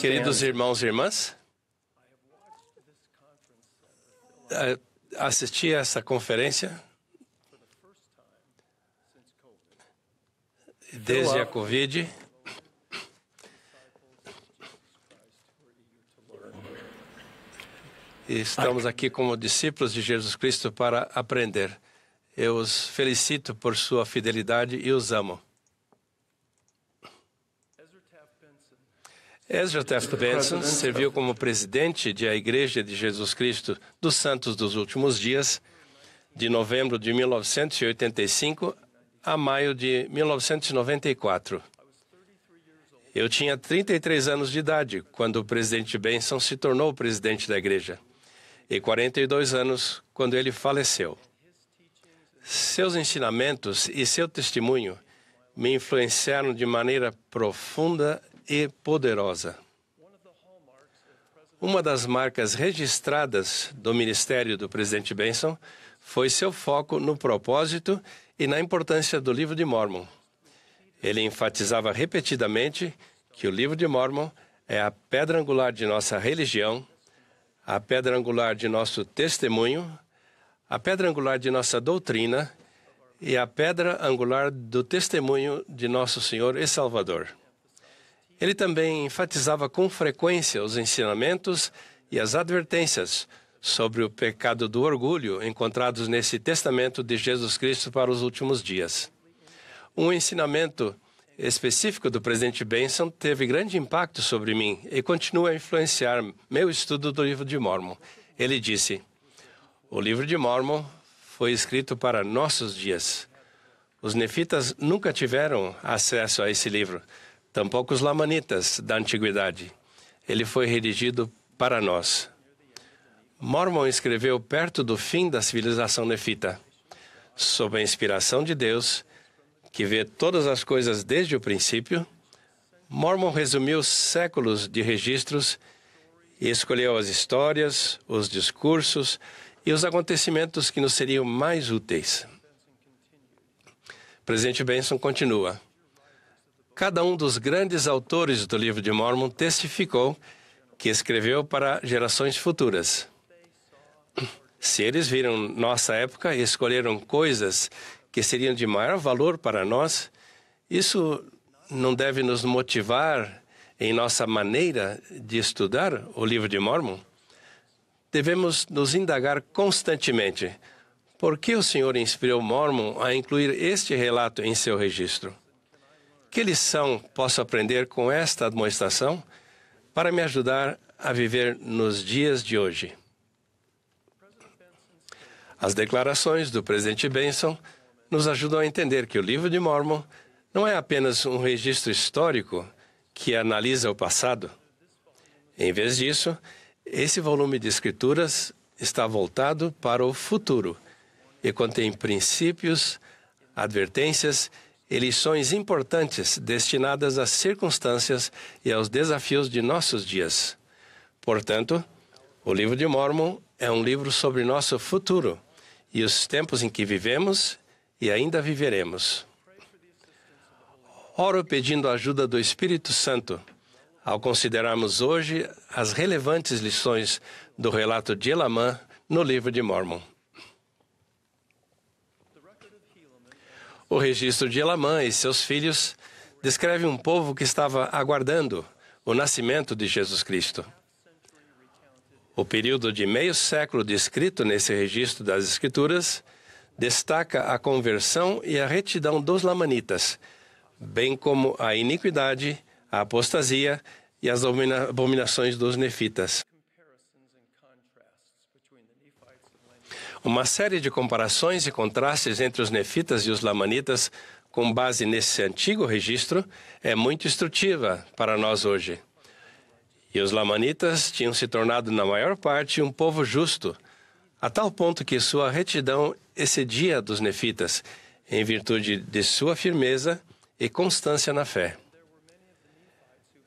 Queridos irmãos e irmãs, eh, assisti a essa conferência desde a Covid. estamos aqui como discípulos de Jesus Cristo para aprender. Eu os felicito por sua fidelidade e os amo. Ezra Taft Benson serviu como presidente da Igreja de Jesus Cristo dos Santos dos Últimos Dias, de novembro de 1985 a maio de 1994. Eu tinha 33 anos de idade quando o presidente Benson se tornou presidente da igreja e 42 anos quando ele faleceu. Seus ensinamentos e seu testemunho me influenciaram de maneira profunda e poderosa. Uma das marcas registradas do ministério do presidente Benson foi seu foco no propósito e na importância do livro de Mormon. Ele enfatizava repetidamente que o livro de Mormon é a pedra angular de nossa religião, a pedra angular de nosso testemunho, a pedra angular de nossa doutrina e a pedra angular do testemunho de nosso Senhor e Salvador. Ele também enfatizava com frequência os ensinamentos e as advertências sobre o pecado do orgulho encontrados nesse testamento de Jesus Cristo para os últimos dias. Um ensinamento específico do presidente Benson teve grande impacto sobre mim e continua a influenciar meu estudo do livro de Mormon. Ele disse: O livro de Mormon foi escrito para nossos dias. Os nefitas nunca tiveram acesso a esse livro tampouco os lamanitas da antiguidade. Ele foi redigido para nós. Mormon escreveu perto do fim da civilização nefita, sob a inspiração de Deus, que vê todas as coisas desde o princípio. Mormon resumiu séculos de registros e escolheu as histórias, os discursos e os acontecimentos que nos seriam mais úteis. Presidente Benson continua. Cada um dos grandes autores do livro de Mormon testificou que escreveu para gerações futuras. Se eles viram nossa época e escolheram coisas que seriam de maior valor para nós, isso não deve nos motivar em nossa maneira de estudar o livro de Mormon? Devemos nos indagar constantemente. Por que o Senhor inspirou Mormon a incluir este relato em seu registro? Que lição posso aprender com esta demonstração para me ajudar a viver nos dias de hoje? As declarações do presidente Benson nos ajudam a entender que o livro de Mormon não é apenas um registro histórico que analisa o passado. Em vez disso, esse volume de escrituras está voltado para o futuro e contém princípios, advertências e lições importantes destinadas às circunstâncias e aos desafios de nossos dias. Portanto, o livro de Mormon é um livro sobre nosso futuro e os tempos em que vivemos e ainda viveremos. Oro pedindo a ajuda do Espírito Santo ao considerarmos hoje as relevantes lições do relato de Elamã no livro de Mormon. O registro de Elamã e seus filhos descreve um povo que estava aguardando o nascimento de Jesus Cristo. O período de meio século descrito nesse registro das Escrituras destaca a conversão e a retidão dos lamanitas, bem como a iniquidade, a apostasia e as abominações dos nefitas. Uma série de comparações e contrastes entre os nefitas e os lamanitas, com base nesse antigo registro, é muito instrutiva para nós hoje. E os lamanitas tinham se tornado, na maior parte, um povo justo, a tal ponto que sua retidão excedia dos nefitas, em virtude de sua firmeza e constância na fé.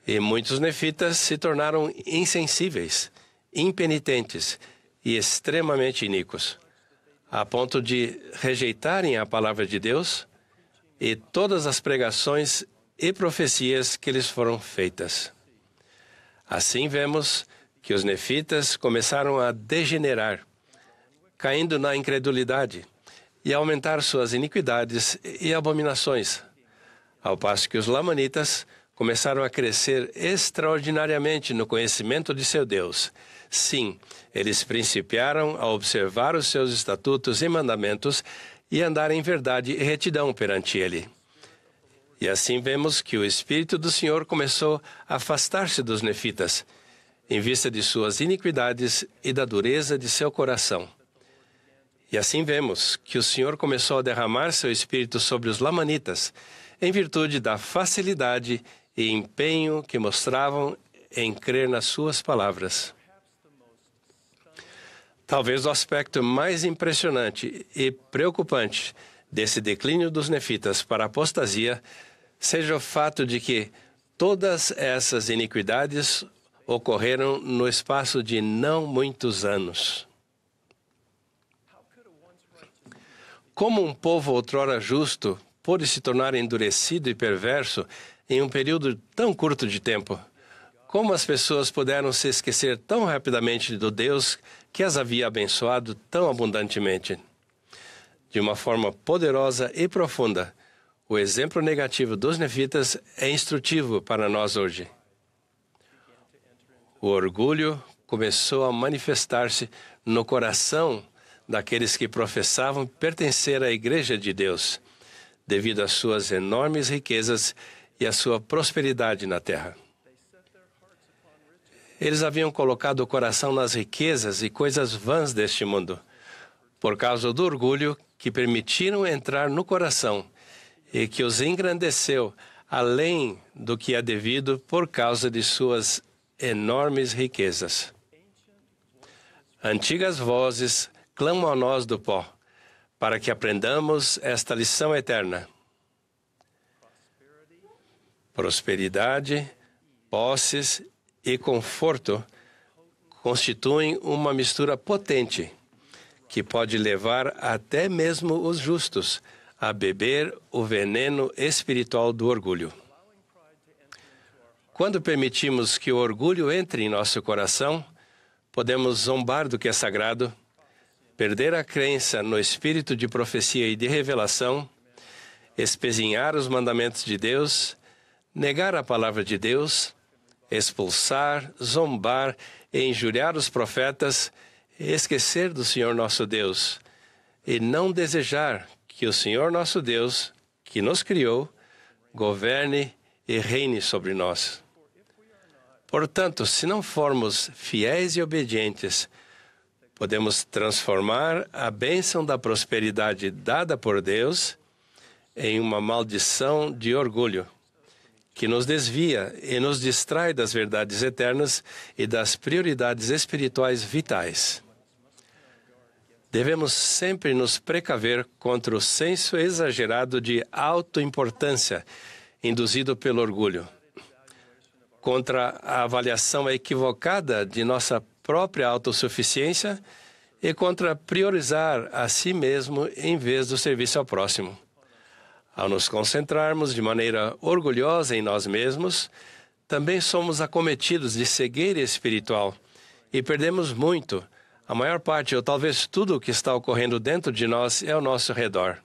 E muitos nefitas se tornaram insensíveis, impenitentes e extremamente iníquos, a ponto de rejeitarem a palavra de Deus e todas as pregações e profecias que lhes foram feitas. Assim vemos que os nefitas começaram a degenerar, caindo na incredulidade e aumentar suas iniquidades e abominações, ao passo que os lamanitas começaram a crescer extraordinariamente no conhecimento de seu Deus. Sim, eles principiaram a observar os seus estatutos e mandamentos e andar em verdade e retidão perante ele. E assim vemos que o Espírito do Senhor começou a afastar-se dos nefitas, em vista de suas iniquidades e da dureza de seu coração. E assim vemos que o Senhor começou a derramar seu Espírito sobre os lamanitas, em virtude da facilidade e empenho que mostravam em crer nas suas palavras. Talvez o aspecto mais impressionante e preocupante desse declínio dos nefitas para a apostasia seja o fato de que todas essas iniquidades ocorreram no espaço de não muitos anos. Como um povo outrora justo pôde se tornar endurecido e perverso em um período tão curto de tempo. Como as pessoas puderam se esquecer tão rapidamente do Deus que as havia abençoado tão abundantemente? De uma forma poderosa e profunda, o exemplo negativo dos nefitas é instrutivo para nós hoje. O orgulho começou a manifestar-se no coração daqueles que professavam pertencer à Igreja de Deus, devido às suas enormes riquezas e a sua prosperidade na terra. Eles haviam colocado o coração nas riquezas e coisas vãs deste mundo, por causa do orgulho que permitiram entrar no coração e que os engrandeceu além do que é devido por causa de suas enormes riquezas. Antigas vozes clamam a nós do pó, para que aprendamos esta lição eterna prosperidade, posses e conforto constituem uma mistura potente que pode levar até mesmo os justos a beber o veneno espiritual do orgulho. Quando permitimos que o orgulho entre em nosso coração, podemos zombar do que é sagrado, perder a crença no espírito de profecia e de revelação, espezinhar os mandamentos de Deus Negar a palavra de Deus, expulsar, zombar e injuriar os profetas, esquecer do Senhor nosso Deus e não desejar que o Senhor nosso Deus, que nos criou, governe e reine sobre nós. Portanto, se não formos fiéis e obedientes, podemos transformar a bênção da prosperidade dada por Deus em uma maldição de orgulho que nos desvia e nos distrai das verdades eternas e das prioridades espirituais vitais. Devemos sempre nos precaver contra o senso exagerado de autoimportância induzido pelo orgulho, contra a avaliação equivocada de nossa própria autossuficiência e contra priorizar a si mesmo em vez do serviço ao próximo. Ao nos concentrarmos de maneira orgulhosa em nós mesmos, também somos acometidos de cegueira espiritual e perdemos muito. A maior parte, ou talvez tudo o que está ocorrendo dentro de nós, é ao nosso redor.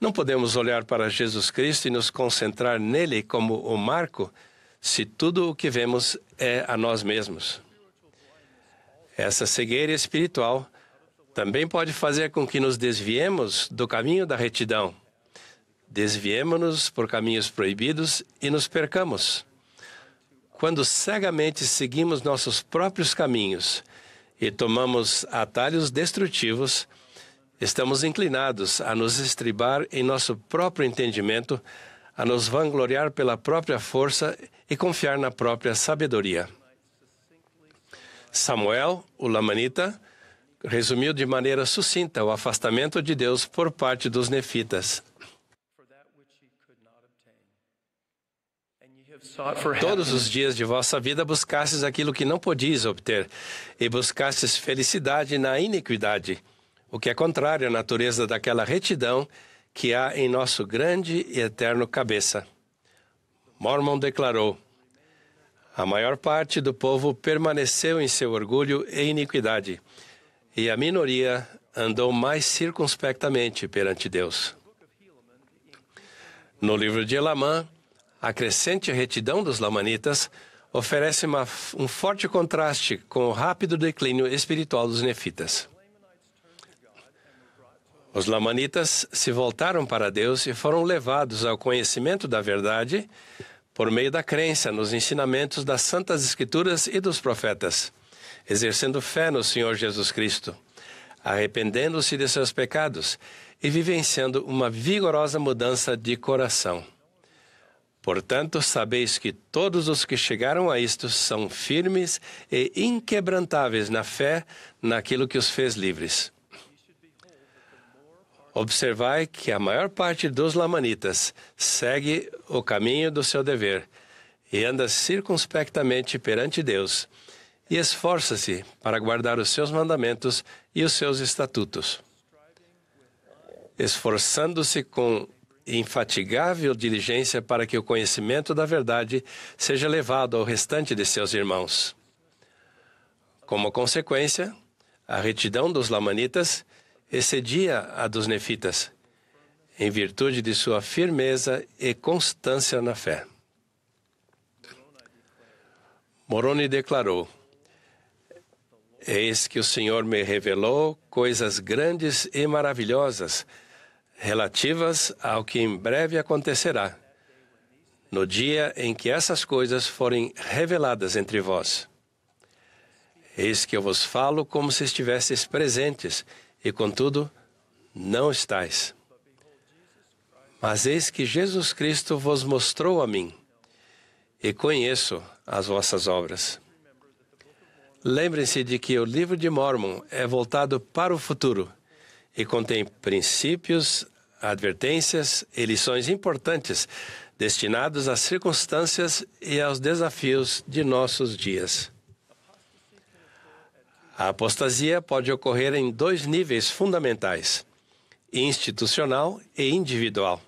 Não podemos olhar para Jesus Cristo e nos concentrar nele como o marco, se tudo o que vemos é a nós mesmos. Essa cegueira espiritual também pode fazer com que nos desviemos do caminho da retidão desviemos nos por caminhos proibidos e nos percamos. Quando cegamente seguimos nossos próprios caminhos e tomamos atalhos destrutivos, estamos inclinados a nos estribar em nosso próprio entendimento, a nos vangloriar pela própria força e confiar na própria sabedoria. Samuel, o Lamanita, resumiu de maneira sucinta o afastamento de Deus por parte dos nefitas. Todos os dias de vossa vida buscastes aquilo que não podias obter, e buscastes felicidade na iniquidade, o que é contrário à natureza daquela retidão que há em nosso grande e eterno cabeça. Mormon declarou: A maior parte do povo permaneceu em seu orgulho e iniquidade, e a minoria andou mais circunspectamente perante Deus. No livro de Elamã, a crescente retidão dos lamanitas oferece uma, um forte contraste com o rápido declínio espiritual dos nefitas. Os lamanitas se voltaram para Deus e foram levados ao conhecimento da verdade por meio da crença nos ensinamentos das Santas Escrituras e dos profetas, exercendo fé no Senhor Jesus Cristo, arrependendo-se de seus pecados e vivenciando uma vigorosa mudança de coração. Portanto, sabeis que todos os que chegaram a isto são firmes e inquebrantáveis na fé naquilo que os fez livres. Observai que a maior parte dos lamanitas segue o caminho do seu dever e anda circunspectamente perante Deus e esforça-se para guardar os seus mandamentos e os seus estatutos, esforçando-se com infatigável diligência para que o conhecimento da verdade seja levado ao restante de seus irmãos. Como consequência, a retidão dos Lamanitas excedia a dos Nefitas, em virtude de sua firmeza e constância na fé. Moroni declarou: Eis que o Senhor me revelou coisas grandes e maravilhosas relativas ao que em breve acontecerá, no dia em que essas coisas forem reveladas entre vós. Eis que eu vos falo como se estivesseis presentes, e contudo não estáis. Mas eis que Jesus Cristo vos mostrou a mim, e conheço as vossas obras. Lembrem-se de que o livro de Mormon é voltado para o futuro e contém princípios, advertências e lições importantes destinados às circunstâncias e aos desafios de nossos dias. A apostasia pode ocorrer em dois níveis fundamentais: institucional e individual.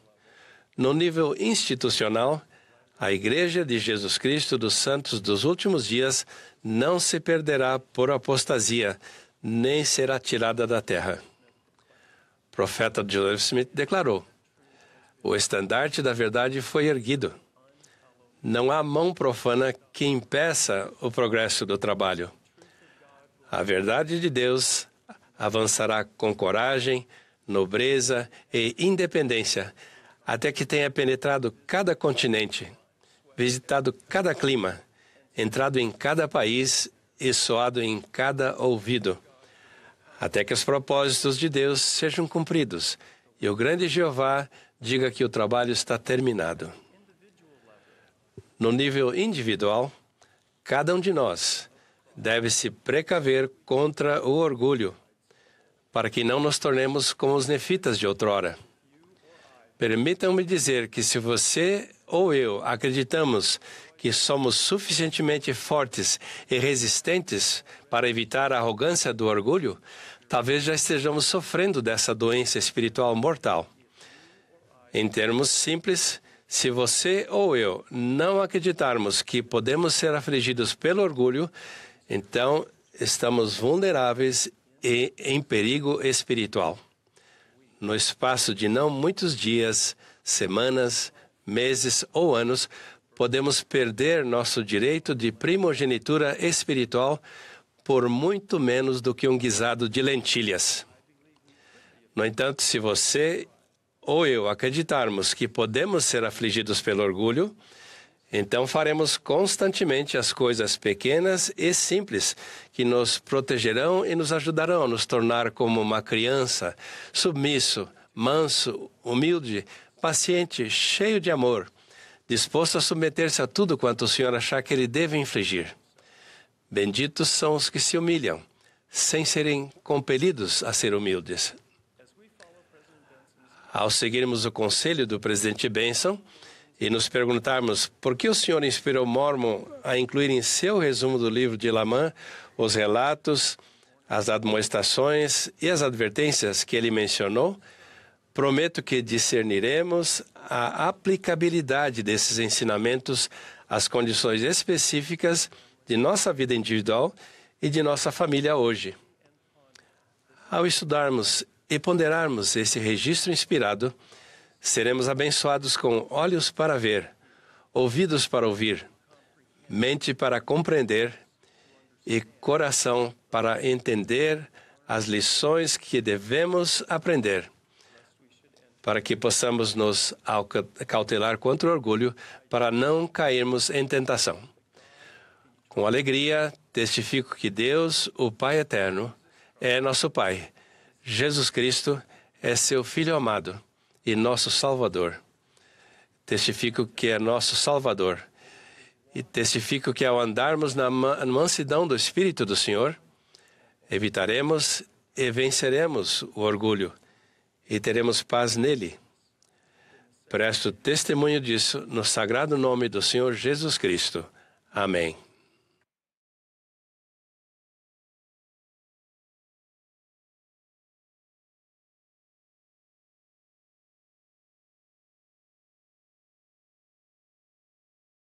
No nível institucional, a Igreja de Jesus Cristo dos Santos dos Últimos Dias não se perderá por apostasia, nem será tirada da terra profeta Joseph Smith declarou: O estandarte da verdade foi erguido. Não há mão profana que impeça o progresso do trabalho. A verdade de Deus avançará com coragem, nobreza e independência, até que tenha penetrado cada continente, visitado cada clima, entrado em cada país e soado em cada ouvido até que os propósitos de Deus sejam cumpridos e o grande Jeová diga que o trabalho está terminado. No nível individual, cada um de nós deve se precaver contra o orgulho, para que não nos tornemos como os nefitas de outrora. Permitam-me dizer que se você ou eu acreditamos que somos suficientemente fortes e resistentes para evitar a arrogância do orgulho, Talvez já estejamos sofrendo dessa doença espiritual mortal. Em termos simples, se você ou eu não acreditarmos que podemos ser afligidos pelo orgulho, então estamos vulneráveis e em perigo espiritual. No espaço de não muitos dias, semanas, meses ou anos, podemos perder nosso direito de primogenitura espiritual por muito menos do que um guisado de lentilhas. No entanto, se você ou eu acreditarmos que podemos ser afligidos pelo orgulho, então faremos constantemente as coisas pequenas e simples que nos protegerão e nos ajudarão a nos tornar como uma criança, submisso, manso, humilde, paciente, cheio de amor, disposto a submeter-se a tudo quanto o Senhor achar que ele deve infligir. Benditos são os que se humilham, sem serem compelidos a ser humildes. Ao seguirmos o conselho do presidente Benson e nos perguntarmos por que o senhor inspirou Mormon a incluir em seu resumo do livro de Laman os relatos, as admoestações e as advertências que ele mencionou, prometo que discerniremos a aplicabilidade desses ensinamentos às condições específicas de nossa vida individual e de nossa família hoje. Ao estudarmos e ponderarmos esse registro inspirado, seremos abençoados com olhos para ver, ouvidos para ouvir, mente para compreender e coração para entender as lições que devemos aprender, para que possamos nos cautelar contra o orgulho, para não cairmos em tentação. Com alegria, testifico que Deus, o Pai Eterno, é nosso Pai. Jesus Cristo é seu Filho amado e nosso Salvador. Testifico que é nosso Salvador. E testifico que ao andarmos na mansidão do Espírito do Senhor, evitaremos e venceremos o orgulho e teremos paz nele. Presto testemunho disso no sagrado nome do Senhor Jesus Cristo. Amém.